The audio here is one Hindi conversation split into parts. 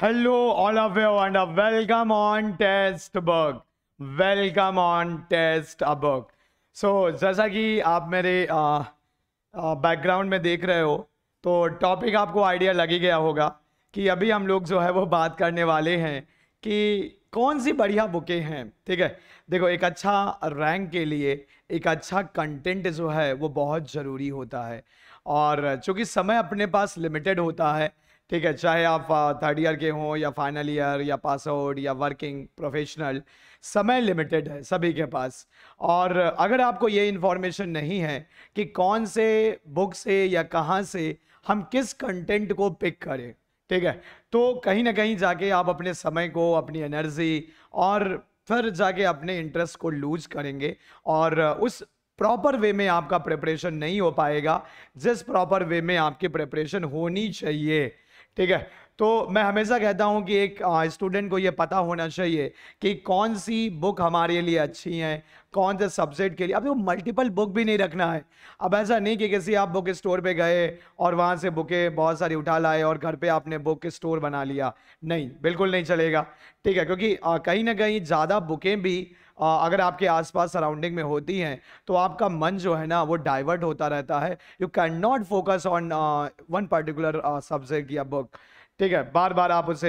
Hello, all of you, and welcome on Test Bug. Welcome on Test a Bug. So, जैसा कि आप मेरे बैकग्राउंड में देख रहे हो तो टॉपिक आपको आइडिया लग ही गया होगा कि अभी हम लोग जो है वो बात करने वाले हैं कि कौन सी बढ़िया बुकें हैं ठीक है देखो एक अच्छा रैंक के लिए एक अच्छा कंटेंट जो है वो बहुत ज़रूरी होता है और चूंकि समय अपने पास लिमिटेड होता है ठीक है चाहे आप थर्ड ईयर के हों या फाइनल ईयर या पास आउट या वर्किंग प्रोफेशनल समय लिमिटेड है सभी के पास और अगर आपको ये इन्फॉर्मेशन नहीं है कि कौन से बुक से या कहाँ से हम किस कंटेंट को पिक करें ठीक है तो कहीं ना कहीं जाके आप अपने समय को अपनी एनर्जी और फिर जाके अपने इंटरेस्ट को लूज करेंगे और उस प्रॉपर वे में आपका प्रिपरेशन नहीं हो पाएगा जिस प्रॉपर वे में आपकी प्रिपरेशन होनी चाहिए ठीक है तो मैं हमेशा कहता हूँ कि एक स्टूडेंट को ये पता होना चाहिए कि कौन सी बुक हमारे लिए अच्छी है कौन से सब्जेक्ट के लिए अब वो मल्टीपल बुक भी नहीं रखना है अब ऐसा नहीं कि किसी आप बुक स्टोर पे गए और वहाँ से बुकें बहुत सारी उठा लाए और घर पे आपने बुक स्टोर बना लिया नहीं बिल्कुल नहीं चलेगा ठीक है क्योंकि कहीं ना कहीं ज़्यादा बुकें भी अगर आपके आसपास सराउंडिंग में होती हैं तो आपका मन जो है ना वो डाइवर्ट होता रहता है you can not focus on one particular subject या बुक ठीक है बार बार आप उसे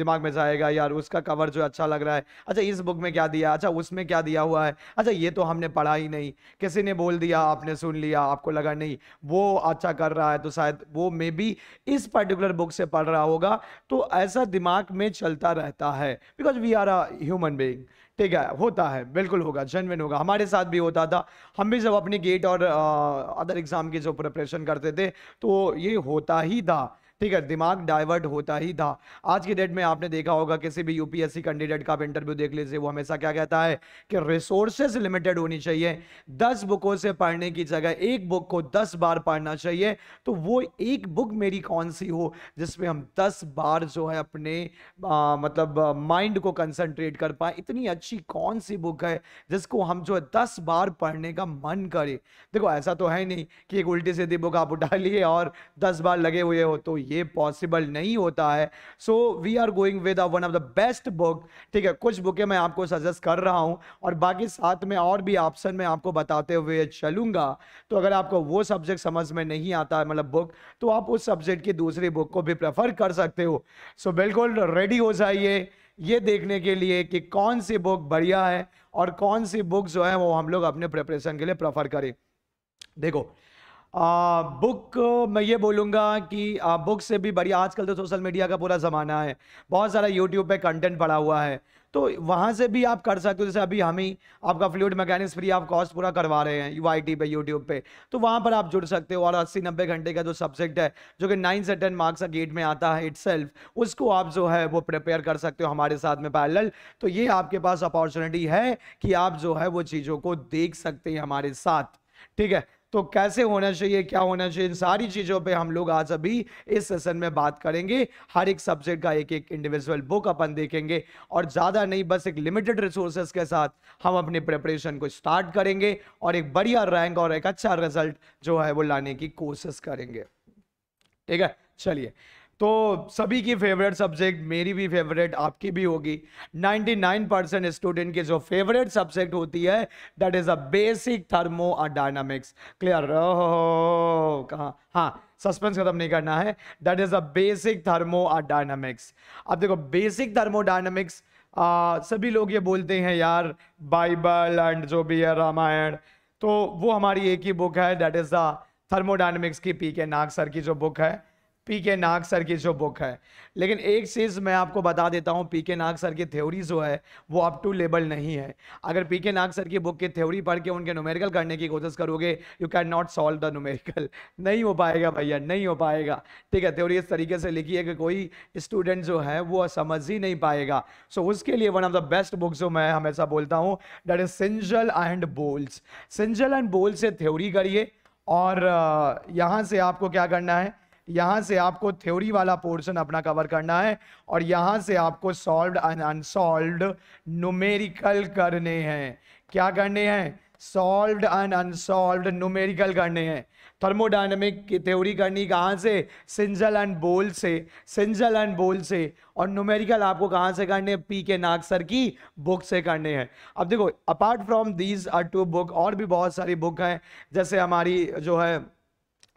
दिमाग में जाएगा यार उसका कवर जो अच्छा लग रहा है अच्छा इस बुक में क्या दिया अच्छा उसमें क्या दिया हुआ है अच्छा ये तो हमने पढ़ा ही नहीं किसी ने बोल दिया आपने सुन लिया आपको लगा नहीं वो अच्छा कर रहा है तो शायद वो मे बी इस पर्टिकुलर बुक से पढ़ रहा होगा तो ऐसा दिमाग में चलता रहता है because we are a human being ठीक है होता है बिल्कुल होगा जेनविन होगा हमारे साथ भी होता था हम भी जब अपनी गेट और अदर एग्ज़ाम की जो प्रिपरेशन करते थे तो ये होता ही था ठीक है दिमाग डाइवर्ट होता ही था आज की डेट में आपने देखा होगा किसी भी यूपीएससी कैंडिडेट का आप इंटरव्यू देख लीजिए वो हमेशा क्या कहता है कि रिसोर्सेज लिमिटेड होनी चाहिए दस बुकों से पढ़ने की जगह एक बुक को दस बार पढ़ना चाहिए तो वो एक बुक मेरी कौन सी हो जिसमें हम दस बार जो है अपने आ, मतलब माइंड को कंसनट्रेट कर पाए इतनी अच्छी कौन सी बुक है जिसको हम जो है दस बार पढ़ने का मन करे देखो ऐसा तो है नहीं कि एक उल्टी सीधी बुक आप उठा लिए और दस बार लगे हुए हो तो ये पॉसिबल नहीं होता है so we are going with one of the best book ठीक है कुछ बुकें मैं आपको सजेस्ट कर रहा हूँ और बाकी साथ में और भी ऑप्शन में आपको बताते हुए चलूंगा तो अगर आपको वो सब्जेक्ट समझ में नहीं आता है मतलब बुक तो आप उस सब्जेक्ट की दूसरी बुक को भी प्रेफर कर सकते हो सो so, बिल्कुल रेडी हो जाइए ये देखने के लिए कि कौन सी बुक बढ़िया है और कौन सी बुक जो है वो हम लोग अपने प्रेपरेशन के लिए प्रेफर करें देखो आ, बुक मैं ये बोलूँगा कि आ, बुक से भी बढ़िया आजकल तो सोशल मीडिया का पूरा ज़माना है बहुत सारा यूट्यूब पे कंटेंट पड़ा हुआ है तो वहाँ से भी आप कर सकते हो जैसे अभी हम ही आपका फ्लूड मैकेनिक्स फ्री आप कॉस्ट पूरा करवा रहे हैं यू पे यूट्यूब पे तो वहाँ पर आप जुड़ सकते हो और अस्सी नब्बे घंटे का जो सब्जेक्ट है जो कि नाइन से टेन मार्क्स का गेट में आता है इट उसको आप जो है वो प्रिपेयर कर सकते हो हमारे साथ में पैरल तो ये आपके पास अपॉर्चुनिटी है कि आप जो है वो चीज़ों को देख सकते हैं हमारे साथ ठीक है तो कैसे होना चाहिए क्या होना चाहिए इन सारी चीज़ों पे हम लोग आज अभी इस सेशन में बात करेंगे हर एक सब्जेक्ट का एक एक इंडिविजुअल बुक अपन देखेंगे और ज़्यादा नहीं बस एक लिमिटेड रिसोर्सेस के साथ हम अपने प्रिपरेशन को स्टार्ट करेंगे और एक बढ़िया रैंक और एक अच्छा रिजल्ट जो है वो लाने की कोशिश करेंगे ठीक है चलिए तो सभी की फेवरेट सब्जेक्ट मेरी भी फेवरेट आपकी भी होगी 99 परसेंट स्टूडेंट की जो फेवरेट सब्जेक्ट होती है that is a basic thermodynamics clear कहाँ हाँ सस्पेंस खत्म नहीं करना है that is a basic thermodynamics अब देखो बेसिक थर्मो डायनामिक्स सभी लोग ये बोलते हैं यार बाइबल एंड जो भी है रामायण तो वो हमारी एक ही बुक है दैट इज़ द थर्मोडाइनमिक्स की पी के नाग सर की जो बुक है पी के नाग सर की जो बुक है लेकिन एक चीज़ मैं आपको बता देता हूँ पी के नाग सर की थ्योरी जो है वो अप टू लेबल नहीं है अगर पी के नाग सर की बुक की थ्योरी पढ़ के उनके नुमेरिकल करने की कोशिश करोगे you can not solve the numerical नहीं हो पाएगा भैया नहीं हो पाएगा ठीक है थ्योरी इस तरीके से लिखी है कि कोई स्टूडेंट जो है वो समझ ही नहीं पाएगा सो so, उसके लिए one of the best book जो मैं हमेशा बोलता हूँ that is Cengel and Boles Cengel and Boles से थ्योरी करिए और यहाँ से आपको क्या करना है यहाँ से आपको थ्योरी वाला पोर्शन अपना कवर करना है और यहाँ से आपको सॉल्व एंड अनसॉल्व न्यूमेरिकल करने हैं क्या करने हैं सॉल्व एंड अनसॉल्व न्यूमेरिकल करने हैं थर्मोडाइनमिक की थ्योरी करनी कहाँ से सिंजल एंड बोल से सिंजल एंड बोल से और न्यूमेरिकल आपको कहाँ से करने हैं पी के नाग सर की बुक से करने हैं अब देखो apart from these are two book और भी बहुत सारी बुक हैं जैसे हमारी जो है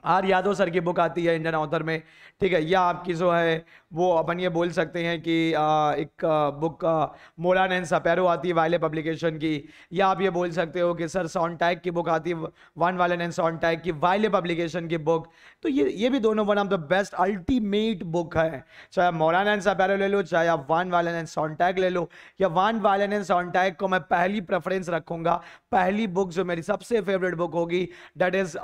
आर यादव सर की बुक आती है इंडियन ऑथर में ठीक है यह आपकी जो है वो अपन ये बोल सकते हैं कि एक बुक मोलान एंड सपैरो आती है वाइले पब्लिकेशन की या आप ये बोल सकते हो कि सर टैग की बुक आती है वन वालन एंड टैग की वाइले पब्लिकेशन की बुक तो ये ये भी दोनों one of the best ultimate book है चाहे आप मोलान एंड सपैरो ले लो चाहे आप वन वालन एंड टैग ले लो या वन वालन एंड सॉन्टैग को मैं पहली प्रेफरेंस रखूँगा पहली बुक जो मेरी सबसे फेवरेट बुक होगी that is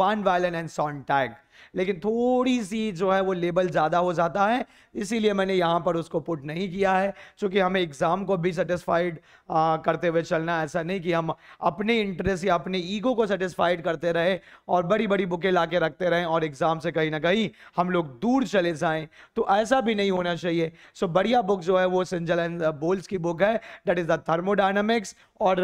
Van Wylen and Sonntag लेकिन थोड़ी सी जो है वो लेबल ज़्यादा हो जाता है इसीलिए मैंने यहाँ पर उसको पुट नहीं किया है क्योंकि हमें एग्ज़ाम को भी सेटिस्फाइड करते हुए चलना ऐसा नहीं कि हम अपने इंटरेस्ट या अपने ईगो को सेटिस्फाइड करते रहें और बड़ी बड़ी बुकें ला के रखते रहें और एग्ज़ाम से कहीं ना कहीं हम लोग दूर चले जाएँ तो ऐसा भी नहीं होना चाहिए सो बढ़िया बुक जो है वो सिंजल एंड बोल्स की बुक है दैट इज़ द थर्मोडाइनमिक्स और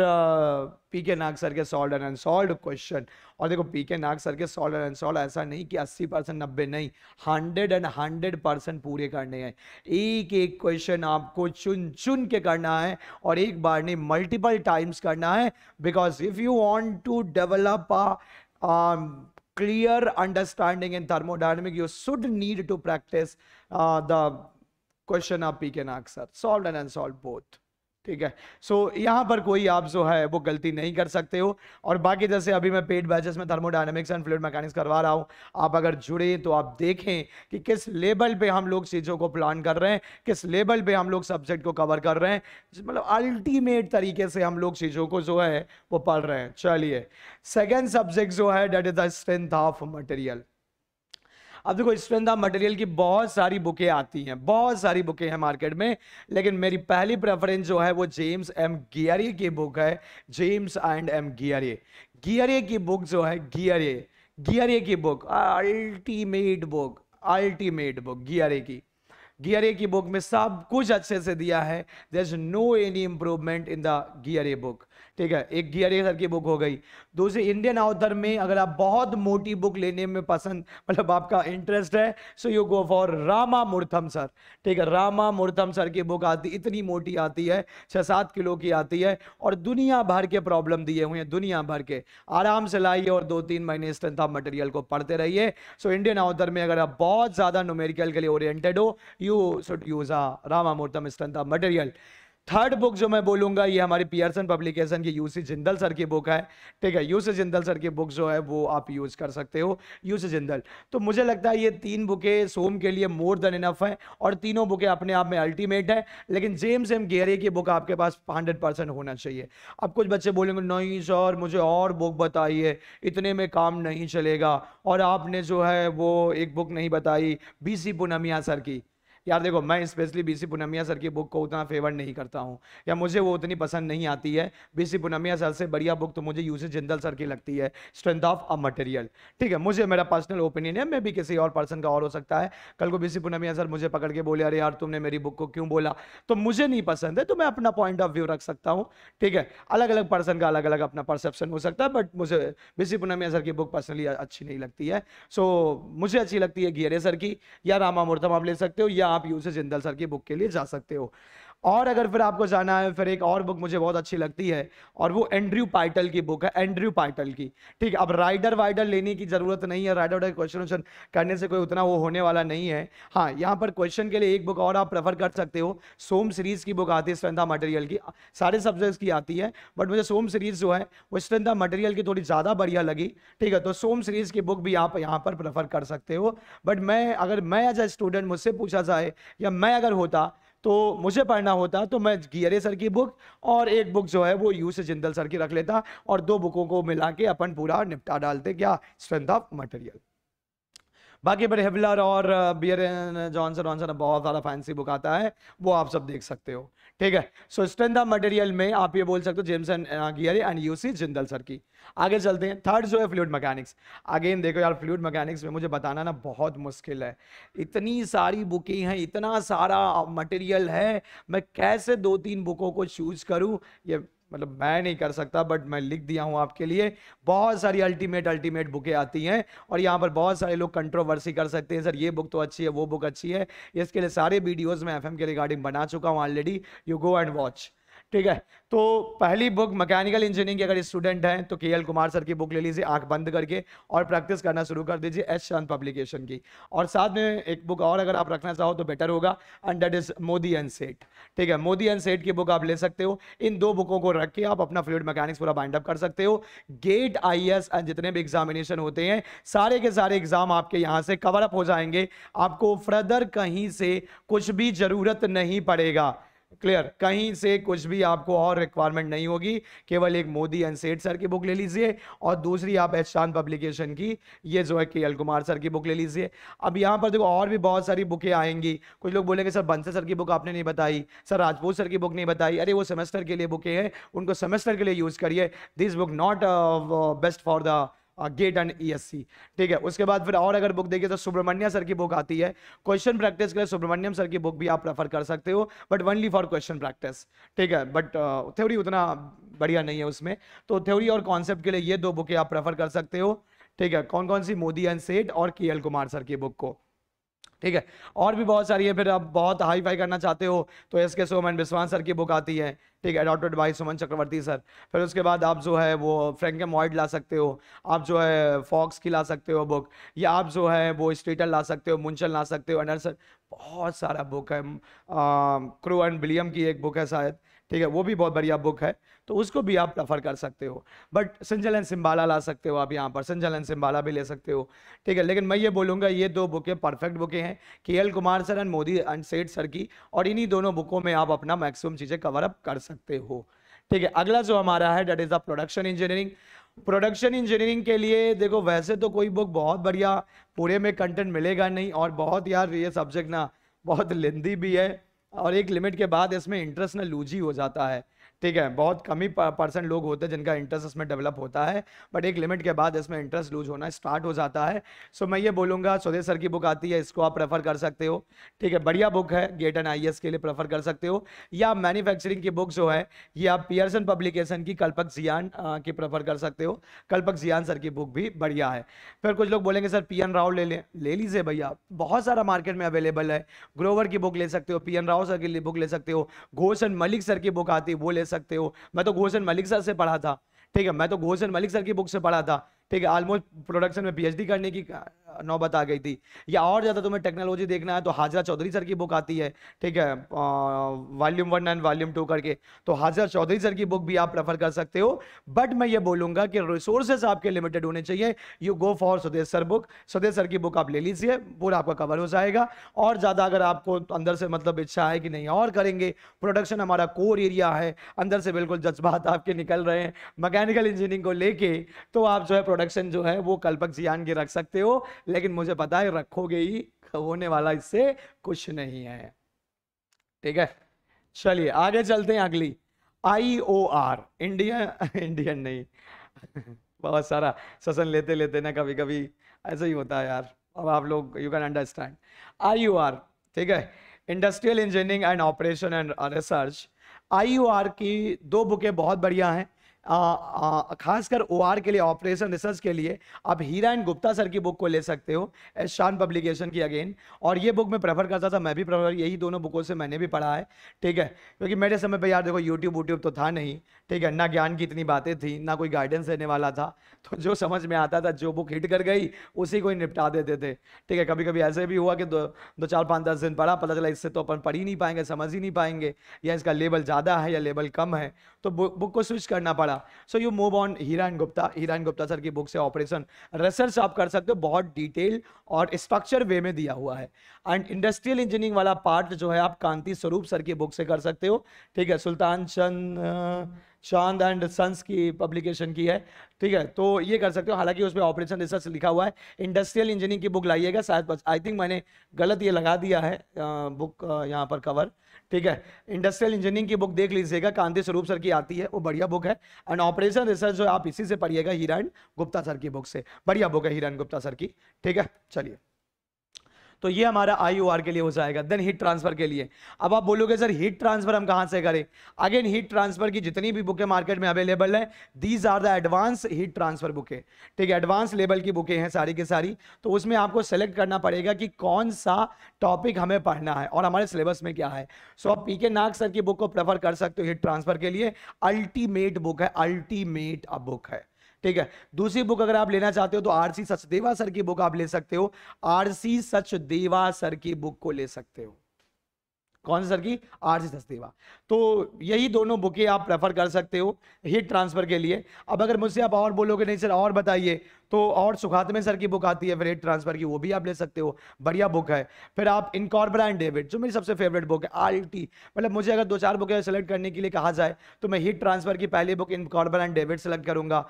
पी के नाग सर के सॉल्ड एंड अनसॉल्ड क्वेश्चन और देखो पी के नाग सर के सॉल्ड एंड अनसॉल्ड ऐसा नहीं कि 80 परसेंट नब्बे नहीं 100 एंड 100 परसेंट पूरे करने हैं एक एक क्वेश्चन आपको चुन चुन के करना है और एक बार नहीं मल्टीपल टाइम्स करना है because if you want to develop a clear understanding in thermodynamics you should need to practice uh, the question of Nag sir solve and unsolve both ठीक है सो so, यहाँ पर कोई आप जो है वो गलती नहीं कर सकते हो और बाकी जैसे अभी मैं पेड बैचेस में थर्मोडाइनमिक्स एंड फ्लूड मैकेनिक्स करवा रहा हूँ आप अगर जुड़े तो आप देखें कि किस लेवल पे हम लोग चीज़ों को प्लान कर रहे हैं किस लेवल पे हम लोग सब्जेक्ट को कवर कर रहे हैं मतलब अल्टीमेट तरीके से हम लोग चीज़ों को जो है वो पढ़ रहे हैं चलिए सेकेंड सब्जेक्ट जो है that is the strength of material अब देखो स्पेंदा मटेरियल की बहुत सारी बुकें आती हैं बहुत सारी बुकें हैं मार्केट में लेकिन मेरी पहली प्रेफरेंस जो है वो जेम्स एम गियरे की बुक है James and M Gere Gere की बुक जो है गियर गियरे की book ultimate book ultimate book Gere की गियरे की बुक में सब कुछ अच्छे से दिया है there is no any improvement in the Gere book ठीक है एक गियर सर की बुक हो गई दूसरी इंडियन ऑथर में अगर आप बहुत मोटी बुक लेने में पसंद मतलब आपका इंटरेस्ट है so you go for Rama Murtham sir ठीक है रामा मूर्थम सर की बुक आती इतनी मोटी आती है छः सात किलो की आती है और दुनिया भर के प्रॉब्लम दिए हुए हैं दुनिया भर के आराम से लाइए और दो तीन महीने स्ट्रेंथ ऑफ मटेरियल को पढ़ते रहिए सो इंडियन ऑथर में अगर आप बहुत ज़्यादा नोमेरिकल के लिए ओरिएंटेड हो you should use a Rama Murtham strength of material third book जो मैं बोलूंगा ये हमारी पियर्सन पब्लिकेशन की यूसी जिंदल सर की बुक है ठीक है यूसी जिंदल सर की बुक जो है वो आप यूज़ कर सकते हो यूसी जिंदल तो मुझे लगता है ये तीन बुकें सोम के लिए मोर देन इनफ है और तीनों बुकें अपने आप में अल्टीमेट है लेकिन जेम्स एम गेरे की बुक आपके पास हंड्रेड परसेंट होना चाहिए अब कुछ बच्चे बोलेंगे नहीं सर मुझे और बुक बताइए इतने में काम नहीं चलेगा और आपने जो है वो एक बुक नहीं बताई बी सी पुनमिया सर की यार देखो मैं स्पेशली बीसी पुनमिया सर की बुक को उतना फेवर नहीं करता हूँ या मुझे वो उतनी पसंद नहीं आती है बीसी पुनमिया सर से बढ़िया बुक तो मुझे यूसी जिंदल सर की लगती है स्ट्रेंथ ऑफ अ मटेरियल ठीक है मुझे मेरा पर्सनल ओपिनियन है मैं भी किसी और पर्सन का और हो सकता है कल को बीसी पुनमिया सर मुझे पकड़ के बोले अरे यार तुमने मेरी बुक को क्यों बोला तो मुझे नहीं पसंद है तो मैं अपना पॉइंट ऑफ व्यू रख सकता हूँ ठीक है अलग अलग पर्सन का अलग अलग अपना परसेप्शन हो सकता है बट मुझे बीसी पुनमिया सर की बुक पर्सनली अच्छी नहीं लगती है सो मुझे अच्छी लगती है घेरे सर की या रामा मूर्तम आप ले सकते हो या आप यूसुफ जिंदल सर की बुक के लिए जा सकते हो और अगर फिर आपको जाना है फिर एक और बुक मुझे बहुत अच्छी लगती है और वो एंड्रयू पाइटल की बुक है एंड्रयू पाइटल की ठीक है अब राइडर वाइडर लेने की ज़रूरत नहीं है राइडर वाइडर क्वेश्चन वेश्चन करने से कोई उतना वो होने वाला नहीं है हाँ यहाँ पर क्वेश्चन के लिए एक बुक और आप प्रेफर कर सकते हो सोम सीरीज़ की बुक आती है स्ट्रेंथा मटेरियल की सारे सब्जेक्ट्स की आती है बट मुझे सोम सीरीज़ जो है वो स्ट्रेंथा मटेरियल की थोड़ी ज़्यादा बढ़िया लगी ठीक है तो सोम सीरीज़ की बुक भी आप यहाँ पर प्रेफर कर सकते हो बट मैं अगर मैं एज ए स्टूडेंट मुझसे पूछा जाए या मैं अगर होता तो मुझे पढ़ना होता तो मैं गियरे सर की बुक और एक बुक जो है वो यू से जिंदल सर की रख लेता और दो बुकों को मिला के अपन पूरा निपटा डालते क्या स्ट्रेंथ ऑफ मटेरियल बाकी बड़े हेवलर और बियर जॉनसन वॉनसन बहुत सारा फैंसी बुक आता है वो आप सब देख सकते हो ठीक है सो स्ट्रेंथ ऑफ मटेरियल में आप ये बोल सकते हो James and and UC Jindal sir की आगे चलते हैं थर्ड जो है फ्लूड मैकेनिक्स अगेन देखो यार फ्लूड मैकेनिक्स में मुझे बताना ना बहुत मुश्किल है इतनी सारी बुकें हैं इतना सारा मटेरियल है मैं कैसे दो तीन बुकों को चूज करूँ ये मतलब मैं नहीं कर सकता बट मैं लिख दिया हूं आपके लिए बहुत सारी अल्टीमेट अल्टीमेट बुकें आती हैं और यहाँ पर बहुत सारे लोग कंट्रोवर्सी कर सकते हैं सर ये बुक तो अच्छी है वो बुक अच्छी है इसके लिए सारे वीडियोज़ मैं एफ के रिगार्डिंग बना चुका हूँ already you go and watch ठीक है तो पहली बुक मैकेनिकल इंजीनियरिंग के अगर स्टूडेंट हैं तो के कुमार सर की बुक ले लीजिए आंख बंद करके और प्रैक्टिस करना शुरू कर दीजिए एस शांत पब्लिकेशन की और साथ में एक बुक और अगर आप रखना चाहो तो बेटर होगा and this is Modi and Seth ठीक है मोदी एंड सेट की बुक आप ले सकते हो इन दो बुकों को रख के आप अपना फ्लूड मैकेनिक्स पूरा बाइंड अप कर सकते हो गेट आई एंड जितने भी एग्जामिनेशन होते हैं सारे के सारे एग्जाम आपके यहाँ से कवर अप हो जाएंगे आपको फर्दर कहीं से कुछ भी जरूरत नहीं पड़ेगा क्लियर कहीं से कुछ भी आपको और रिक्वायरमेंट नहीं होगी केवल एक मोदी एंड सेठ सर की बुक ले लीजिए और दूसरी आप एच चांद पब्लिकेशन की ये जो है के एल कुमार सर की बुक ले लीजिए अब यहाँ पर देखो और भी बहुत सारी बुकें आएंगी कुछ लोग बोलेंगे सर बंसल सर की बुक आपने नहीं बताई सर राजपूत सर की बुक नहीं बताई अरे वो सेमेस्टर के लिए बुकें हैं उनको सेमेस्टर के लिए यूज़ करिए this book not best for the GATE and ESC ठीक है उसके बाद फिर और अगर बुक देखिए तो सुब्रमण्यम सर की बुक आती है क्वेश्चन प्रैक्टिस के लिए सुब्रमण्यम सर की बुक भी आप प्रेफर कर सकते हो but only for question practice ठीक है बट थ्योरी उतना बढ़िया नहीं है उसमें तो थ्योरी और कॉन्सेप्ट के लिए ये दो बुकें आप प्रेफर कर सकते हो ठीक है कौन कौन सी मोदी एंड सेठ और के कुमार सर की बुक को ठीक है और भी बहुत सारी है फिर आप बहुत हाई फाई करना चाहते हो तो एस के सोमन विश्वास सर की बुक आती है ठीक है adopted by Suman Chakraborty sir फिर उसके बाद आप जो है वो फ्रेंकम वॉइड ला सकते हो आप जो है फॉक्स की ला सकते हो बुक या आप जो है वो स्टेटल ला सकते हो मुंशन ला सकते हो सर बहुत सारा बुक है क्रू एंड विलियम की एक बुक है शायद ठीक है वो भी बहुत बढ़िया बुक है तो उसको भी आप प्रेफर कर सकते हो बट संजल एंड सिम्बाला ला सकते हो आप यहाँ पर संजल एंड सिम्बाला भी ले सकते हो ठीक है लेकिन मैं ये बोलूँगा ये दो बुकें परफेक्ट बुकें हैं K L Kumar sir and Modi and Seth sir की और इन्हीं दोनों बुकों में आप अपना मैक्सिमम चीज़ें कवर अप कर सकते हो ठीक है अगला जो हमारा है that is the production engineering production engineering के लिए देखो वैसे तो कोई बुक बहुत बढ़िया पूरे में कंटेंट मिलेगा नहीं और बहुत यार ये सब्जेक्ट ना बहुत लेंदी भी है और एक लिमिट के बाद इसमें इंटरेस्ट ना लूज ही हो जाता है ठीक है बहुत कम ही परसेंट लोग होते हैं जिनका इंटरेस्ट इसमें डेवलप होता है बट एक लिमिट के बाद इसमें इंटरेस्ट लूज होना स्टार्ट हो जाता है सो मैं ये बोलूँगा स्वदेश सर की बुक आती है इसको आप प्रेफर कर सकते हो ठीक है बढ़िया बुक है गेट एंड आई के लिए प्रेफर कर सकते हो या मैन्युफैक्चरिंग की बुक जो है ये आप पियर्सन पब्लिकेशन की कल्पक जियान की प्रेफर कर सकते हो कल्पक जियान सर की बुक भी बढ़िया है फिर कुछ लोग बोलेंगे सर पी राव ले लें ले लीजिए भैया बहुत सारा मार्केट में अवेलेबल है ग्रोवर की बुक ले सकते हो पी राव सर की बुक ले सकते हो घोष एंड मलिक सर की बुक आती है वो ले सकते हो मैं तो घोषण मलिक सर से पढ़ा था ठीक है मैं तो घोषण मलिक सर की बुक से पढ़ा था ठीक है ऑलमोस्ट प्रोडक्शन में पीएचडी करने की नौबत आ गई थी या और ज़्यादा तुम्हें टेक्नोलॉजी देखना है तो हाजरा चौधरी सर की बुक आती है ठीक है volume one and volume two करके तो हाजरा चौधरी सर की बुक भी आप प्रेफर कर सकते हो बट मैं ये बोलूँगा कि रिसोर्सेज आपके लिमिटेड होने चाहिए you go for Sudesh sir book Sudesh sir की बुक आप ले लीजिए पूरा आपका कवर हो जाएगा और ज़्यादा अगर आपको अंदर से मतलब इच्छा है कि नहीं और करेंगे प्रोडक्शन हमारा कोर एरिया है अंदर से बिल्कुल जज्बात आपके निकल रहे हैं मैकेनिकल इंजीनियरिंग को लेके तो आप जो है प्रोडक्ट प्रोडक्शन जो है वो कल्पक जियान की रख सकते हो लेकिन मुझे पता है रखोगे ही होने वाला इससे कुछ नहीं है ठीक है चलिए आगे चलते हैं अगली I O R Indian Indian नहीं बहुत सारा ससन लेते लेते ना कभी कभी ऐसा ही होता है यार अब आप लोग you can understand I U R ठीक है industrial engineering and operation and research I U R की दो बुकें बहुत बढ़िया हैं खासकर आर के लिए ऑपरेशन रिसर्च के लिए आप हीरा एंड गुप्ता सर की बुक को ले सकते हो शान पब्लिकेशन की अगेन और ये बुक मैं प्रेफर करता था मैं भी प्रेफर यही दोनों बुकों से मैंने भी पढ़ा है ठीक है क्योंकि मेरे समय पर यार देखो यूट्यूब वूट्यूब तो था नहीं ठीक है ना ज्ञान की इतनी बातें थी ना कोई गाइडेंस देने वाला था तो जो समझ में आता था जो बुक हिट कर गई उसी को ही निपटा देते थे ठीक है कभी कभी ऐसे भी हुआ कि दो दो चार पाँच दस दिन पढ़ा पता चला इससे तो अपन पढ़ ही नहीं पाएंगे समझ ही नहीं पाएंगे या इसका लेवल ज़्यादा है या लेवल कम है तो बुक को स्विच करना पड़ा so you move on Hiran Gupta Hiran Gupta sir की बुक से ऑपरेशन रिसर्च आप कर सकते हो बहुत डिटेल और स्ट्रक्चर वे में दिया हुआ है एंड इंडस्ट्रियल इंजीनियरिंग वाला पार्ट जो है आप कांति स्वरूप सर की बुक से कर सकते हो ठीक है सुल्तान चंद चांद एंड सन्स की पब्लिकेशन की है ठीक है तो ये कर सकते हो हालांकि उसमें ऑपरेशन रिसर्च लिखा हुआ है इंडस्ट्रियल इंजीनियरिंग की बुक लाइएगा शायद आई थिंक मैंने गलत ये लगा दिया है बुक यहाँ पर कवर ठीक है इंडस्ट्रियल इंजीनियरिंग की बुक देख लीजिएगा कांति स्वरूप सर की आती है वो बढ़िया बुक है एंड ऑपरेशन रिसर्च जो आप इसी से पढ़िएगा हीरा गुप्ता सर की बुक से बढ़िया बुक है हीरा गुप्ता सर की ठीक है चलिए तो ये हमारा आई ओ आर के लिए हो जाएगा देन हीट ट्रांसफर के लिए अब आप बोलोगे सर हीट ट्रांसफर हम कहाँ से करें अगेन हीट ट्रांसफर की जितनी भी बुकें मार्केट में अवेलेबल है these are the advance heat transfer बुकें ठीक है एडवांस लेवल की बुकें हैं सारी की सारी तो उसमें आपको सेलेक्ट करना पड़ेगा कि कौन सा टॉपिक हमें पढ़ना है और हमारे सिलेबस में क्या है सो so, आप पी के नाग सर की बुक को प्रेफर कर सकते हो हीट ट्रांसफर के लिए अल्टीमेट बुक है अल्टीमेट बुक है ठीक है दूसरी बुक अगर आप लेना चाहते हो तो आरसी सचदेवा सर की बुक आप ले सकते हो आरसी सचदेवा सर की बुक को ले सकते हो कौन से सर की आर सी सस्तीवा तो यही दोनों बुकें आप प्रेफर कर सकते हो हीट ट्रांसफ़र के लिए अब अगर मुझसे आप और बोलोगे नहीं सर और बताइए तो और सुखात्मे सर की बुक आती है फिर हिट ट्रांसफ़र की वो भी आप ले सकते हो बढ़िया बुक है फिर आप इनकॉर्बर एंड डेविड जो मेरी सबसे फेवरेट बुक है आर मतलब मुझे अगर दो चार बुकें सेलेक्ट करने के लिए कहा जाए तो मैं हिट ट्रांसफ़र की पहली book Incropera and David select करूंगा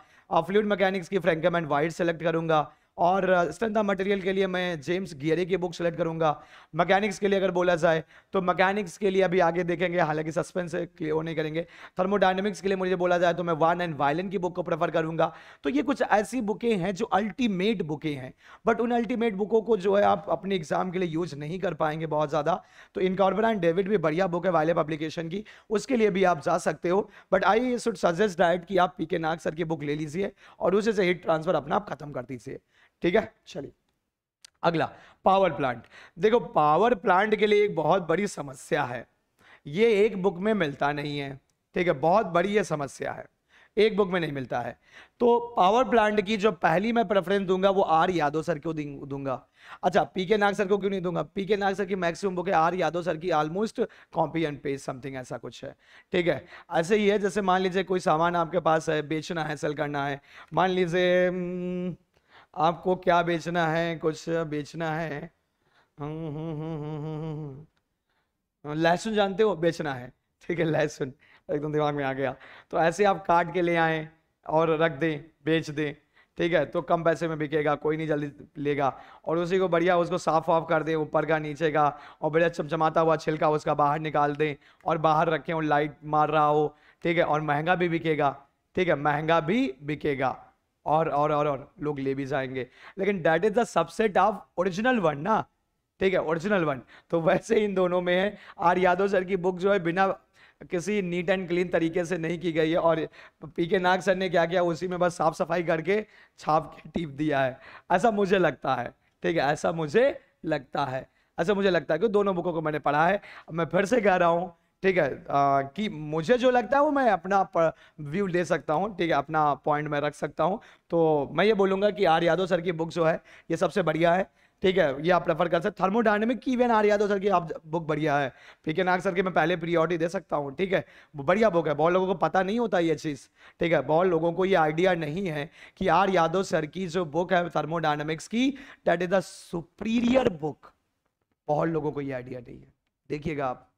फ्लूड मैकेनिक्स की फ्रेंकम एंड वाइट सेलेक्ट करूंगा और स्ट्रेंथ ऑफ मटेरियल के लिए मैं जेम्स गियरी की बुक सेलेक्ट करूंगा मैकेनिक्स के लिए अगर बोला जाए तो मैकेनिक्स के लिए अभी आगे देखेंगे हालांकि सस्पेंस वो नहीं करेंगे थर्मोडाइनमिक्स के लिए मुझे बोला जाए तो मैं वन एंड वायलिन की बुक को प्रेफर करूंगा तो ये कुछ ऐसी बुकें हैं जो अल्टीमेट बुकें हैं बट उन अल्टीमेट बुकों को जो है आप अपने एग्जाम के लिए यूज नहीं कर पाएंगे बहुत ज़्यादा तो इनकॉर्बर एंड डेविड भी बढ़िया बुक है वायले पब्लिकेशन की उसके लिए भी आप जा सकते हो but I should suggest that कि आप पी के नाग सर की बुक ले लीजिए और उसे से हिट ट्रांसफर अपना आप खत्म कर दीजिए ठीक है चलिए अगला पावर प्लांट देखो पावर प्लांट के लिए एक बहुत बड़ी समस्या है ये एक बुक में मिलता नहीं है ठीक है बहुत बड़ी ये समस्या है एक बुक में नहीं मिलता है तो पावर प्लांट की जो पहली मैं प्रेफरेंस दूंगा वो आर यादव सर को दूंगा अच्छा पी के नाग सर को क्यों नहीं दूंगा पी के नाग सर की मैक्सिमम बुक है आर यादव सर की almost copy and page something ऐसा कुछ है ठीक है ऐसे ही है जैसे मान लीजिए कोई सामान आपके पास है बेचना है सेल करना है मान लीजिए हम्म, आपको क्या बेचना है कुछ बेचना है हम्म, हम्म, हम्म, हाँ, लहसुन जानते हो बेचना है ठीक है लहसुन एकदम दिमाग में आ गया तो ऐसे आप काट के ले आए और रख दें बेच दें ठीक है तो कम पैसे में बिकेगा कोई नहीं जल्दी लेगा और उसी को बढ़िया उसको साफ वाफ कर दें ऊपर का नीचे का और बढ़िया चमचमाता हुआ छिलका उसका बाहर निकाल दें और बाहर रखें और लाइट मार रहा हो ठीक है और महंगा भी बिकेगा ठीक है महंगा भी बिकेगा और और और और लोग ले भी जाएंगे लेकिन that is the subset of original one ना ठीक है ओरिजिनल वन तो वैसे इन दोनों में है आर यादव सर की बुक जो है बिना किसी नीट एंड क्लीन तरीके से नहीं की गई है और पी के नाग सर ने क्या किया उसी में बस साफ सफाई करके छाप के टीप दिया है ऐसा मुझे लगता है ठीक है ऐसा मुझे लगता है ऐसा मुझे लगता है कि दोनों बुकों को मैंने पढ़ा है मैं फिर से कह रहा हूँ ठीक है आ, कि मुझे जो लगता है वो मैं अपना व्यू ले सकता हूँ ठीक है अपना पॉइंट मैं रख सकता हूँ तो मैं ये बोलूँगा कि आर यादव सर की बुक जो है ये सबसे बढ़िया है ठीक है ये आप प्रेफर कर सकते थर्मोडाइनमिक की वेन आर यादव सर की आप बुक बढ़िया है ठीक है नाग सर की मैं पहले प्रियोरिटी दे सकता हूँ ठीक है बढ़िया बुक है बहुत लोगों को पता नहीं होता ये चीज़ ठीक है बहुत लोगों को ये आइडिया नहीं है कि आर यादव सर की जो बुक है थर्मोडाइनमिक्स की that is the superior book बहुत लोगों को ये आइडिया नहीं है देखिएगा आप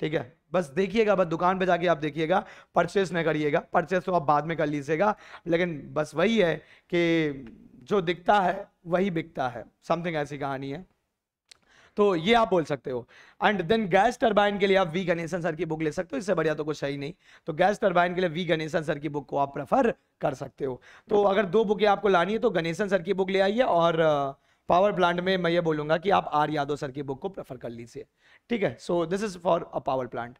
ठीक है बस देखिएगा बस दुकान पे जाके आप देखिएगा परचेस ना करिएगा परचेस तो आप बाद में कर लीजिएगा लेकिन बस वही है कि जो दिखता है वही बिकता है समथिंग ऐसी कहानी है तो ये आप बोल सकते हो एंड देन गैस टर्बाइन के लिए आप वी गणेशन सर की बुक ले सकते हो इससे बढ़िया तो कुछ है ही नहीं तो गैस टर्बाइन के लिए वी गणेशन सर की बुक को आप प्रेफर कर सकते हो तो अगर दो बुकें आपको लानी है तो गणेशन सर की बुक ले आइए और पावर प्लांट में मैं ये बोलूंगा कि आप आर यादव सर की बुक को प्रेफर कर लीजिए ठीक है so this is for a power plant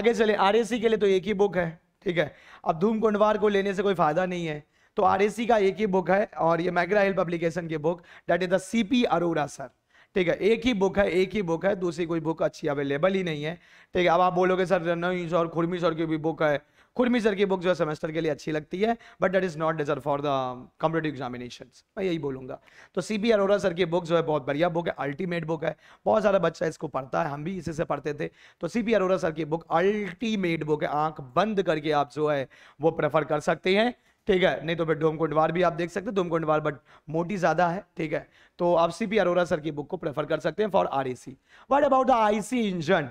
आगे चले आर के लिए तो एक ही बुक है ठीक है अब धूम कुंडवार को लेने से कोई फायदा नहीं है तो आर का एक ही बुक है और ये मैग्रा हिल पब्लिकेशन की book that is the C P Arora sir ठीक है एक ही बुक है एक ही बुक है दूसरी कोई बुक अच्छी अवेलेबल ही नहीं है ठीक है अब आप बोलोगे सर नहीं और खुरमी सर की भी बुक है खुरमी सर की बुक जो है सेमेस्टर के लिए अच्छी लगती है but that is not deserve for the competitive examination मैं यही बोलूँगा तो सी बी अरोरा सर की बुक जो है बहुत बढ़िया बुक है अल्टीमेट बुक है बहुत सारा बच्चा इसको पढ़ता है हम भी इसी से पढ़ते थे तो सी बी अरोरा सर की बुक अल्टीमेट बुक है आंख बंद करके आप जो है वो प्रेफर कर सकते हैं ठीक है नहीं तो फिर डोमकुंडवार भी आप देख सकते हैं डोमकुंडवार बट मोटी ज़्यादा है ठीक है तो आप सी पी अरोरा सर की बुक को प्रेफर कर सकते हैं for R A C what about the I C engine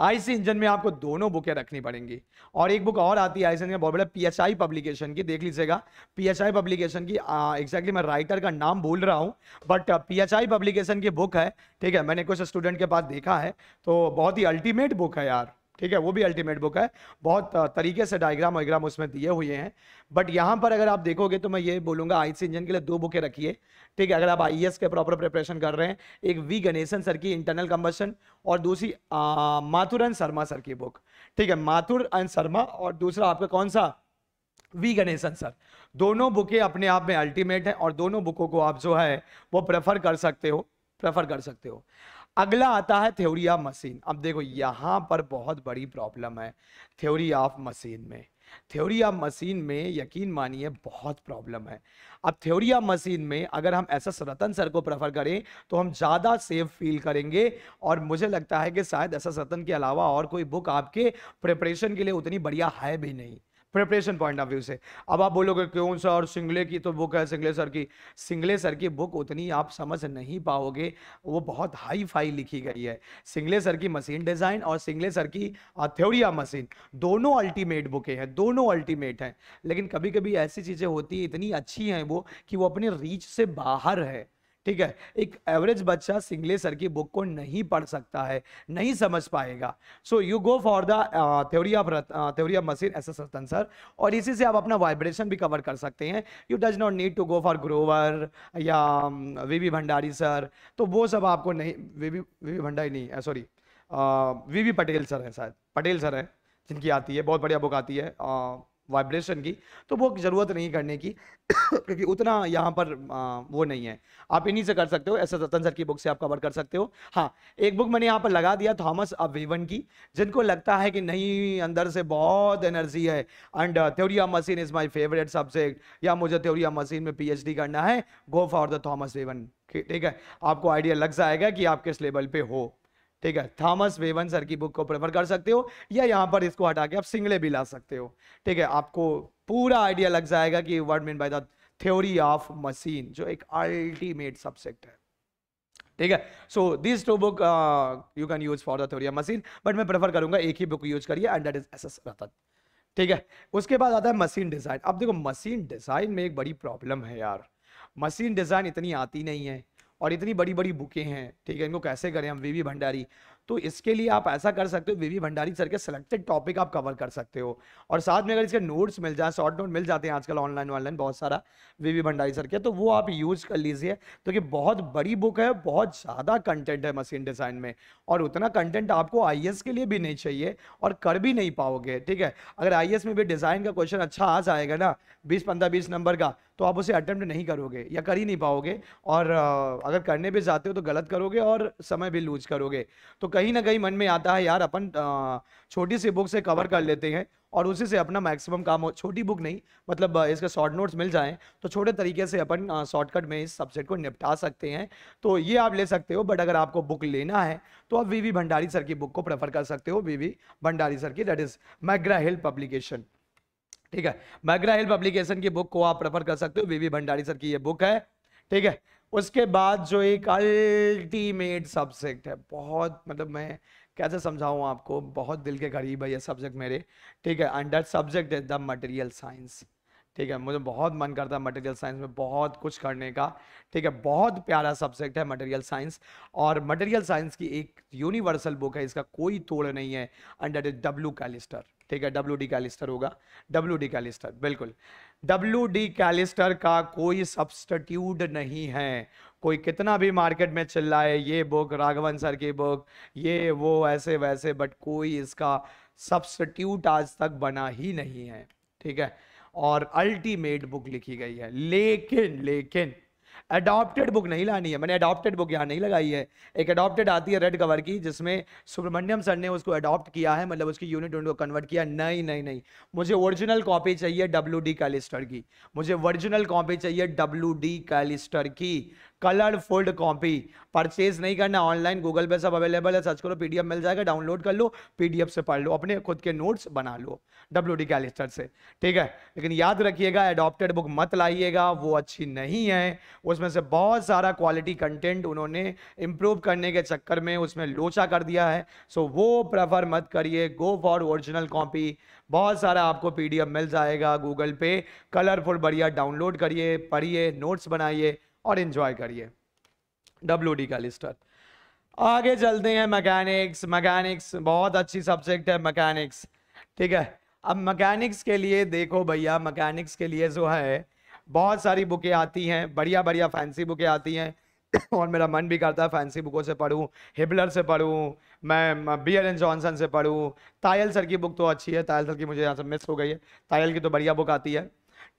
IC engine में आपको दोनों बुकें रखनी पड़ेंगी और एक बुक और आती है आईसी इंजन में बहुत बड़ा पीएचआई पब्लिकेशन की देख लीजिएगा पीएचआई पब्लिकेशन की एग्जैक्टली मैं राइटर का नाम भूल रहा हूँ बट पीएचआई पब्लिकेशन की बुक है ठीक है मैंने कुछ स्टूडेंट के पास देखा है तो बहुत ही अल्टीमेट बुक है यार ठीक है वो भी अल्टीमेट बुक है बहुत तरीके से डायग्राम वाइग्राम उसमें दिए हुए हैं बट यहाँ पर अगर आप देखोगे तो मैं ये बोलूँगा आई इंजन के लिए दो बुकें रखिए ठीक है अगर आप आई e के प्रॉपर प्रिपरेशन कर रहे हैं एक वी गणेशन सर की इंटरनल कम्बसन और दूसरी माथुर एंड शर्मा सर की बुक ठीक है माथुर एंड शर्मा और दूसरा आपका कौन सा वी गणेशन सर दोनों बुकें अपने आप में अल्टीमेट हैं और दोनों बुकों को आप जो है वो प्रेफर कर सकते हो प्रेफर कर सकते हो अगला आता है थ्योरी ऑफ मशीन अब देखो यहाँ पर बहुत बड़ी प्रॉब्लम है थ्योरी ऑफ मशीन में थ्योरी ऑफ मशीन में यकीन मानिए बहुत प्रॉब्लम है अब थ्योरी ऑफ मशीन में अगर हम एस एस रतन सर को प्रेफर करें तो हम ज़्यादा सेफ फील करेंगे और मुझे लगता है कि शायद एस एस रतन के अलावा और कोई बुक आपके प्रिपरेशन के लिए उतनी बढ़िया है भी नहीं प्रिपरेशन पॉइंट ऑफ व्यू से अब आप बोलोगे क्यों सर सिंगले की तो बुक है सिंगले सर की सिंगले सर की बुक उतनी आप समझ नहीं पाओगे वो बहुत हाई फाई लिखी गई है सिंगले सर की मशीन डिज़ाइन और सिंगले सर की थ्योरी ऑफ मशीन दोनों अल्टीमेट बुकें हैं दोनों अल्टीमेट हैं लेकिन कभी कभी ऐसी चीज़ें होती हैं इतनी अच्छी हैं वो कि वो अपने रीच से बाहर है ठीक है एक एवरेज बच्चा सिंगले सर की बुक को नहीं पढ़ सकता है नहीं समझ पाएगा so you go for the theory of theory of machine S S Rattan sir और इसी से आप अपना वाइब्रेशन भी कवर कर सकते हैं you does not need to go for Grover या वी वी भंडारी सर तो वो सब आपको नहीं वी वी वी भंडारी नहीं sorry V V Patel sir हैं शायद पटेल सर हैं जिनकी आती है बहुत बढ़िया बुक आती है uh, वाइब्रेशन की तो वो ज़रूरत नहीं करने की क्योंकि उतना यहाँ पर आ, वो नहीं है आप इन्हीं से कर सकते हो ऐसा रतन सर की बुक से आप कवर कर सकते हो हाँ एक बुक मैंने यहाँ पर लगा दिया थॉमस अवेवन की जिनको लगता है कि नहीं अंदर से बहुत एनर्जी है and theory of machine is my favourite subject या मुझे थ्योरी ऑफ मशीन में पी करना है go for the Thomas Bevan ठीक है आपको आइडिया लग जाएगा कि आप किस लेवल पे हो ठीक है थॉमस वेवन सर की बुक को प्रेफर कर सकते हो या यहाँ पर इसको हटा के आप सिंगले भी ला सकते हो ठीक है आपको पूरा आइडिया लग जाएगा कि word mean by the theory of machine जो एक अल्टीमेट सब्जेक्ट है ठीक है so this two book you can use for the theory of machine but मैं प्रेफर करूंगा एक ही बुक यूज करिए and that is S S Rattan ठीक है उसके बाद आता है मशीन डिजाइन अब देखो मशीन डिजाइन में एक बड़ी प्रॉब्लम है यार मशीन डिजाइन इतनी आती नहीं है और इतनी बड़ी बड़ी बुकें हैं ठीक है इनको कैसे करें हम वीवी भंडारी तो इसके लिए आप ऐसा कर सकते हो वीवी भंडारी सर के सिलेक्टेड टॉपिक आप कवर कर सकते हो और साथ में अगर इसके नोट्स मिल जाए शॉर्ट नोट मिल जाते हैं आजकल ऑनलाइन ऑनलाइन बहुत सारा वीवी भंडारी सर के तो वो आप यूज़ कर लीजिए क्योंकि तो बहुत बड़ी बुक है बहुत ज़्यादा कंटेंट है मशीन डिज़ाइन में और उतना कंटेंट आपको आई के लिए भी नहीं चाहिए और कर भी नहीं पाओगे ठीक है अगर आई में भी डिज़ाइन का क्वेश्चन अच्छा आ जाएगा ना बीस पंद्रह बीस नंबर का तो आप उसे अटैम्प्ट नहीं करोगे या कर ही नहीं पाओगे और अगर करने भी जाते हो तो गलत करोगे और समय भी लूज करोगे तो कहीं ना कहीं मन में आता है यार अपन छोटी सी बुक से कवर कर लेते हैं और उसी से अपना मैक्सिमम काम हो छोटी बुक नहीं मतलब इसके शॉर्ट नोट्स मिल जाएं तो छोटे तरीके से अपन शॉर्टकट में इस सब्जेक्ट को निपटा सकते हैं तो ये आप ले सकते हो बट अगर आपको बुक लेना है तो आप वी भंडारी सर की बुक को प्रेफर कर सकते हो वी भंडारी सर की that is McGraw Hill publication ठीक है मैग्रा हिल पब्लिकेशन की बुक को आप प्रेफर कर सकते हो बीबी भंडारी सर की ये बुक है ठीक है उसके बाद जो एक अल्टीमेट सब्जेक्ट है बहुत मतलब मैं कैसे समझाऊँ आपको बहुत दिल के करीब है ये सब्जेक्ट मेरे ठीक है under subject is the material science ठीक है मुझे बहुत मन करता है मटेरियल साइंस में बहुत कुछ करने का ठीक है बहुत प्यारा सब्जेक्ट है मटेरियल साइंस और मटेरियल साइंस की एक यूनिवर्सल बुक है इसका कोई तोड़ नहीं है अंडर डब्ल्यू कैलिस्टर ठीक है डब्ल्यू डी कैलिस्टर होगा डब्ल्यू डी कैलिस्टर बिल्कुल डब्ल्यू डी कैलिस्टर का कोई सब्सटीट्यूट नहीं है कोई कितना भी मार्केट में चिल्लाए ये बुक राघवन सर की बुक ये वो ऐसे वैसे बट कोई इसका सब्सटीट्यूट आज तक बना ही नहीं है ठीक है और अल्टीमेट बुक लिखी गई है लेकिन लेकिन अडॉप्टेड बुक नहीं लानी है मैंने अडॉप्टेड बुक यहाँ नहीं लगाई है एक अडॉप्टेड आती है रेड कवर की जिसमें सुब्रमण्यम सर ने उसको अडॉप्ट किया है मतलब उसकी यूनिट उनको कन्वर्ट किया नहीं नहीं नहीं मुझे ओरिजिनल कॉपी चाहिए डब्ल्यू डी कैलिस्टर की मुझे ओरिजिनल कॉपी चाहिए डब्ल्यू डी कैलिस्टर की कलर फोल्ड कॉपी परचेज नहीं करना ऑनलाइन गूगल पे सब अवेलेबल है सर्च करो पीडीएफ मिल जाएगा डाउनलोड कर लो पीडीएफ से पढ़ लो अपने खुद के नोट्स बना लो डब्ल्यू डी कैलिस्टर से ठीक है लेकिन याद रखिएगा एडॉप्टेड बुक मत लाइएगा वो अच्छी नहीं है उसमें से बहुत सारा क्वालिटी कंटेंट उन्होंने इम्प्रूव करने के चक्कर में उसमें लोचा कर दिया है सो वो प्रेफर मत करिए गो फॉर ओरिजिनल कॉपी बहुत सारा आपको पीडीएफ मिल जाएगा गूगल पे कलरफुल बढ़िया डाउनलोड करिए पढ़िए नोट्स बनाइए और इन्जॉय करिए डब्ल्यू डी का लिस्टर आगे चलते हैं मैकेनिक्स मैकेनिक्स बहुत अच्छी सब्जेक्ट है मैकेनिक्स ठीक है अब मैकेनिक्स के लिए देखो भैया मैकेनिक्स के लिए जो है बहुत सारी बुकें आती हैं बढ़िया बढ़िया फैंसी बुकें आती हैं और मेरा मन भी करता है फैंसी बुकों से पढूं हिबलर से पढूं मैं बी एल एन जॉनसन से पढूं तायल सर की बुक तो अच्छी है तायल सर की मुझे यहाँ से मिस हो गई है तायल की तो बढ़िया बुक आती है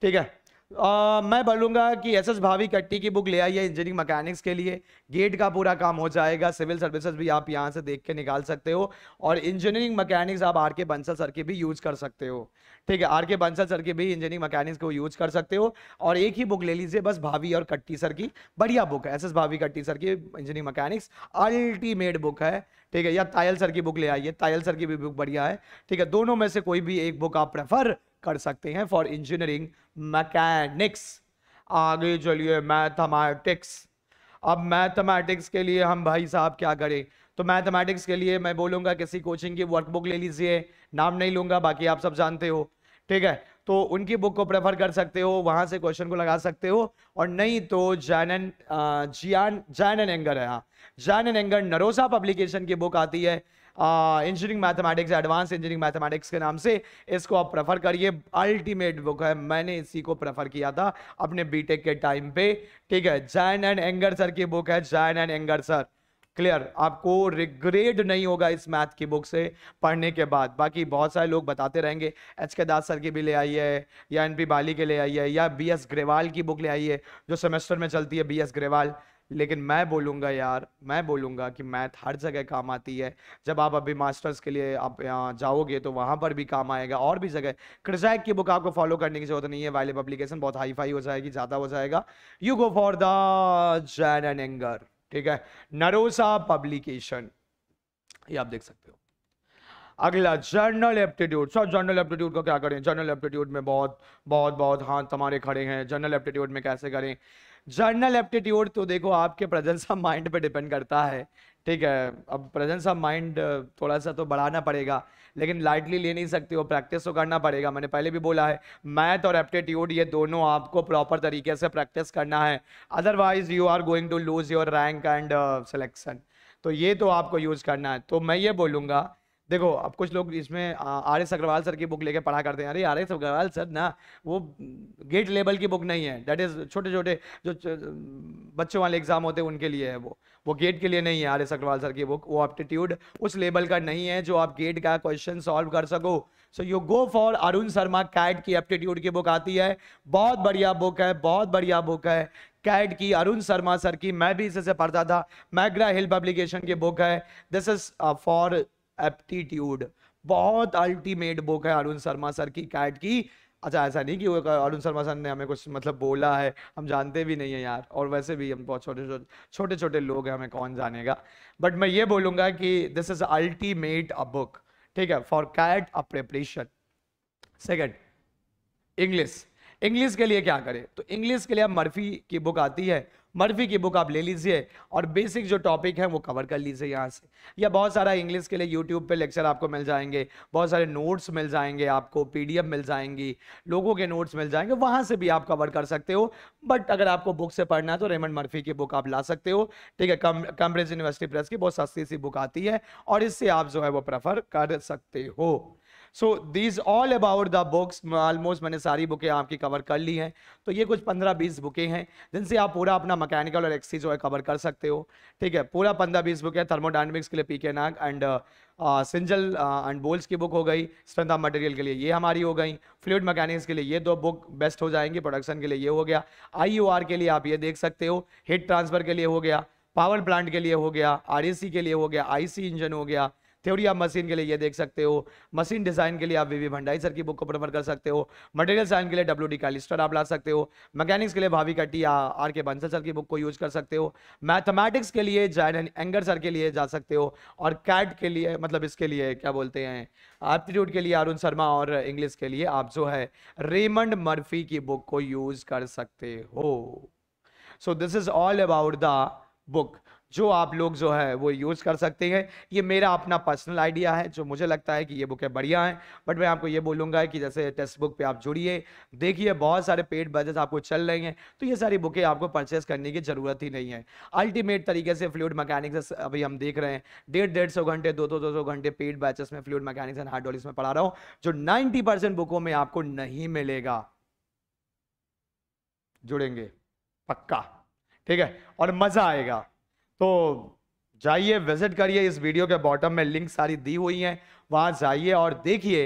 ठीक है आ, मैं बोलूँगा कि एस एस भावी कट्टी की बुक ले आइए इंजीनियरिंग मैकेनिक्स के लिए गेट का पूरा काम हो जाएगा सिविल सर्विसेज भी आप यहाँ से देख के निकाल सकते हो और इंजीनियरिंग मैकेनिक्स आप आर के बंसल सर की भी यूज कर सकते हो ठीक है आर के बंसल सर की भी इंजीनियरिंग मैकेनिक्स को यूज कर सकते हो और एक ही बुक ले लीजिए बस भावी और कट्टी सर की बढ़िया बुक है एस एस भावी कट्टी सर की इंजीनियरिंग मैकेनिक्स अल्टीमेट बुक है ठीक है या तायल सर की बुक ले आइए तायल सर की भी बुक बढ़िया है ठीक है दोनों में से कोई भी एक बुक आप प्रेफर कर सकते हैं फॉर इंजीनियरिंग मैकेनिक्स आगे चलिए मैथमेटिक्स अब मैथमेटिक्स के लिए हम भाई साहब क्या करें तो मैथमेटिक्स के लिए मैं बोलूंगा किसी कोचिंग की वर्कबुक ले लीजिए नाम नहीं लूंगा बाकी आप सब जानते हो ठीक है तो उनकी बुक को प्रेफर कर सकते हो वहां से क्वेश्चन को लगा सकते हो और नहीं तो जैनन जियान जैन एंड एंगर है हाँ जैन एंड एंगर नरोसा पब्लिकेशन की बुक आती है engineering mathematics advance engineering mathematics के नाम से इसको आप प्रेफर करिए अल्टीमेट बुक है मैंने इसी को प्रेफर किया था अपने बीटेक के टाइम पे ठीक है जैन एंड एंगर सर की बुक है Jain and Iyengar sir clear आपको रिग्रेड नहीं होगा इस मैथ की बुक से पढ़ने के बाद बाकी बहुत सारे लोग बताते रहेंगे एच के दास सर की भी ले आई है या एन पी बाली के ले आई है या बी एस ग्रेवाल की बुक ले आई है जो सेमेस्टर में चलती है बी एस ग्रेवाल लेकिन मैं बोलूँगा यार मैं बोलूँगा कि मैथ हर जगह काम आती है जब आप अभी मास्टर्स के लिए आप यहाँ जाओगे तो वहाँ पर भी काम आएगा और भी जगह क्रिजैक की बुक आपको फॉलो करने की जरूरत नहीं है वाले पब्लिकेशन बहुत हाई फाई हो जाएगी ज़्यादा हो जाएगा you go for the Jain and Iyengar ठीक है नरोसा पब्लिकेशन ये आप देख सकते हो अगला general aptitude sir general aptitude को क्या करें जर्नल एप्टीट्यूड में बहुत बहुत बहुत हाथ हमारे खड़े हैं जर्नल एप्टीट्यूड में कैसे करें जर्नल एप्टीट्यूड तो देखो आपके प्रेजेंस ऑफ माइंड पे डिपेंड करता है ठीक है अब प्रेजेंस ऑफ माइंड थोड़ा सा तो बढ़ाना पड़ेगा लेकिन लाइटली ले नहीं सकते हो प्रैक्टिस तो करना पड़ेगा मैंने पहले भी बोला है मैथ और एप्टीट्यूड ये दोनों आपको प्रॉपर तरीके से प्रैक्टिस करना है otherwise you are going to lose your rank and selection तो ये तो आपको यूज़ करना है तो मैं ये बोलूँगा देखो अब कुछ लोग इसमें आर एस अग्रवाल सर की बुक लेके पढ़ा करते हैं अरे आर एस अग्रवाल सर ना वो गेट लेवल की बुक नहीं है दैट इज़ छोटे छोटे जो बच्चों वाले एग्जाम होते हैं उनके लिए है वो वो गेट के लिए नहीं है आर एस अग्रवाल सर की बुक वो एप्टीट्यूड उस लेवल का नहीं है जो आप गेट का क्वेश्चन सॉल्व कर सको so you go for Arun Sharma CAT की एप्टीट्यूड की बुक आती है बहुत बढ़िया बुक है बहुत बढ़िया बुक है कैट की अरुण शर्मा सर की मैं भी इससे पढ़ता था मैग्रा हिल पब्लिकेशन की बुक है दिस इज फॉर एप्टीट्यूड बहुत अल्टीमेट बुक है अरुण शर्मा सर की कैट की अच्छा ऐसा नहीं कि वो अरुण शर्मा सर ने हमें कुछ मतलब बोला है हम जानते भी नहीं है यार और वैसे भी हम बहुत छोटे छोटे छोटे छोटे लोग हैं हमें कौन जानेगा बट मैं ये बोलूंगा कि this is ultimate uh book ठीक है for CAT uh preparation second English English के लिए क्या करें तो इंग्लिश के लिए मर्फी की बुक आती है मर्फी की बुक आप ले लीजिए और बेसिक जो टॉपिक है वो कवर कर लीजिए यहाँ से या बहुत सारा इंग्लिश के लिए यूट्यूब पे लेक्चर आपको मिल जाएंगे बहुत सारे नोट्स मिल जाएंगे आपको पीडीएफ मिल जाएंगी लोगों के नोट्स मिल जाएंगे वहाँ से भी आप कवर कर सकते हो बट अगर आपको बुक से पढ़ना है तो रेमंड मर्फी की बुक आप ला सकते हो ठीक है कैम्ब्रिज यूनिवर्सिटी प्रेस की बहुत सस्ती सी बुक आती है और इससे आप जो है वो प्रेफर कर सकते हो so these all about the books almost मैंने सारी बुकें आपकी कवर कर ली हैं तो ये कुछ पंद्रह बीस बुकें हैं जिनसे आप पूरा अपना मैकेनिकल और एक्सी जो है कवर कर सकते हो ठीक है पूरा पंद्रह बीस बुकें थर्मोडाइनमिक्स के लिए पी के नाग एंड सिंजल एंड बोल्स की बुक हो गई स्ट्रेंथ ऑफ मटेरियल के लिए ये हमारी हो गई फ्लूड मैकेनिक्स के लिए ये दो बुक बेस्ट हो जाएंगी प्रोडक्शन के लिए ये हो गया आई के लिए आप ये देख सकते हो हिट ट्रांसफर के लिए हो गया पावर प्लांट के लिए हो गया आर के लिए हो गया सी इंजन हो गया थ्योरी आप मशीन के लिए ये देख सकते हो मशीन डिजाइन के लिए आप वीवी भंडाई सर की बुक को प्रेफर कर सकते हो मटेरियल साइन के लिए डब्ल्यू डी कैलिस्टर आप ला सकते हो मैकेनिक्स के लिए भावी या आर के बंसल सर की बुक को यूज कर सकते हो मैथमेटिक्स के लिए जैन एंगर सर के लिए जा सकते हो और कैट के लिए मतलब इसके लिए क्या बोलते हैं एप्टीट्यूड के लिए अरुण शर्मा और इंग्लिश के लिए आप जो है रेमंड मर्फी की बुक को यूज कर सकते हो so this is all about the book जो आप लोग जो है वो यूज़ कर सकते हैं ये मेरा अपना पर्सनल आइडिया है जो मुझे लगता है कि ये बुकें बढ़िया हैं बट मैं आपको ये बोलूँगा कि जैसे टेक्स्ट बुक पर आप जुड़िए देखिए बहुत सारे पेड बजट आपको चल रहे हैं तो ये सारी बुकें आपको परचेस करने की ज़रूरत ही नहीं है अल्टीमेट तरीके से फ्लूड मैकेनिक्स अभी हम देख रहे हैं डेढ़ डेढ़ सौ घंटे दो दो दो सौ घंटे पेड बैचेस में फ्लूड मैकेनिक्स एंड हाइड्रोलिक्स में पढ़ा रहा हूँ जो नाइन्टी परसेंट बुकों में आपको नहीं मिलेगा जुड़ेंगे पक्का ठीक है और मज़ा आएगा तो जाइए विजिट करिए इस वीडियो के बॉटम में लिंक सारी दी हुई हैं वहाँ जाइए और देखिए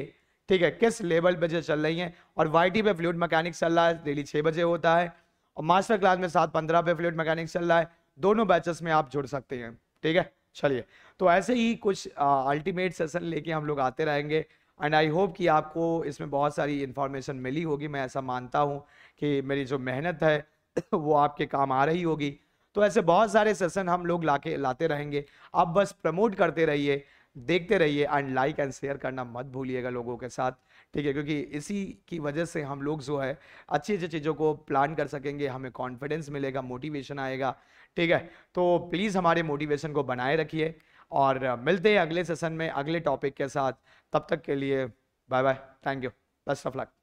ठीक है किस लेवल पे जो चल रही हैं और वाई पे फ्लूड मैकेनिक चल रहा है डेली छः बजे होता है और मास्टर क्लास में सात पंद्रह पे फ्लूड मैकेनिक चल रहा है दोनों बैचेस में आप जुड़ सकते हैं ठीक है चलिए तो ऐसे ही कुछ अल्टीमेट सेशन लेके हम लोग आते रहेंगे एंड आई होप कि आपको इसमें बहुत सारी इन्फॉर्मेशन मिली होगी मैं ऐसा मानता हूँ कि मेरी जो मेहनत है वो आपके काम आ रही होगी तो ऐसे बहुत सारे सेशन हम लोग लाके लाते रहेंगे आप बस प्रमोट करते रहिए देखते रहिए एंड लाइक एंड शेयर करना मत भूलिएगा लोगों के साथ ठीक है क्योंकि इसी की वजह से हम लोग जो है अच्छी अच्छी चीज़ों को प्लान कर सकेंगे हमें कॉन्फिडेंस मिलेगा मोटिवेशन आएगा ठीक है तो प्लीज़ हमारे मोटिवेशन को बनाए रखिए और मिलते हैं अगले सेशन में अगले टॉपिक के साथ तब तक के लिए bye bye thank you best of luck